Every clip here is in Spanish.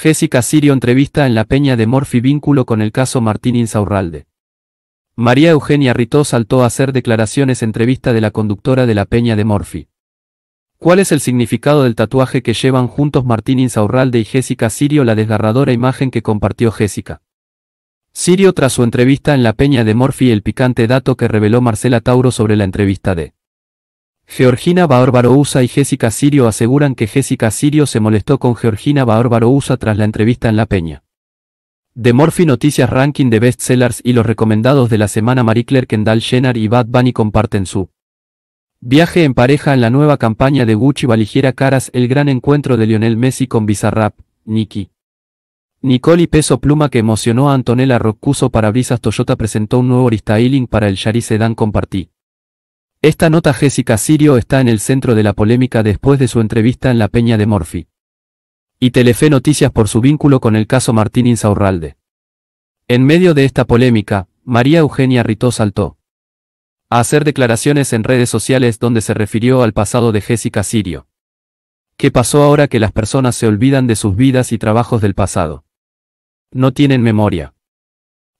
Jessica Sirio entrevista en la Peña de Morfi vínculo con el caso Martín Insaurralde. María Eugenia Ritó saltó a hacer declaraciones entrevista de la conductora de la Peña de Morfi. ¿Cuál es el significado del tatuaje que llevan juntos Martín Insaurralde y Jessica Sirio la desgarradora imagen que compartió Jessica? Sirio tras su entrevista en la Peña de Morfi el picante dato que reveló Marcela Tauro sobre la entrevista de Georgina Baor Usa y Jessica Sirio aseguran que Jessica Sirio se molestó con Georgina Baor Usa tras la entrevista en La Peña. The Morphy Noticias Ranking de Bestsellers y los recomendados de la semana Marie Claire Kendall Jenner y Bad Bunny comparten su viaje en pareja en la nueva campaña de Gucci Valigiera Caras el gran encuentro de Lionel Messi con Bizarrap, Nicky. Nicole y Peso Pluma que emocionó a Antonella Roccuso brisas Toyota presentó un nuevo restyling para el shari Sedan Compartí. Esta nota Jessica Sirio está en el centro de la polémica después de su entrevista en la Peña de Morphy. Y Telefe Noticias por su vínculo con el caso Martín Insaurralde. En medio de esta polémica, María Eugenia Ritó saltó a hacer declaraciones en redes sociales donde se refirió al pasado de Jessica Sirio. ¿Qué pasó ahora que las personas se olvidan de sus vidas y trabajos del pasado? No tienen memoria.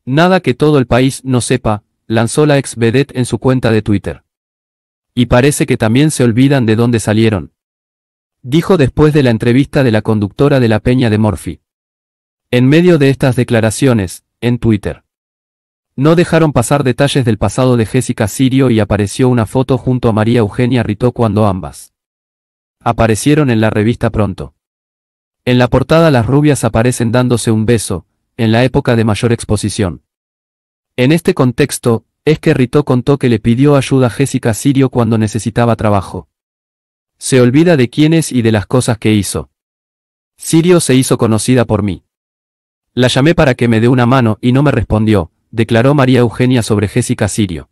Nada que todo el país no sepa, lanzó la ex vedette en su cuenta de Twitter y parece que también se olvidan de dónde salieron. Dijo después de la entrevista de la conductora de la Peña de Morphy. En medio de estas declaraciones, en Twitter. No dejaron pasar detalles del pasado de Jessica Sirio y apareció una foto junto a María Eugenia Ritó cuando ambas aparecieron en la revista pronto. En la portada las rubias aparecen dándose un beso, en la época de mayor exposición. En este contexto, es que Rito contó que le pidió ayuda a Jessica Sirio cuando necesitaba trabajo. Se olvida de quiénes y de las cosas que hizo. Sirio se hizo conocida por mí. La llamé para que me dé una mano y no me respondió, declaró María Eugenia sobre Jessica Sirio.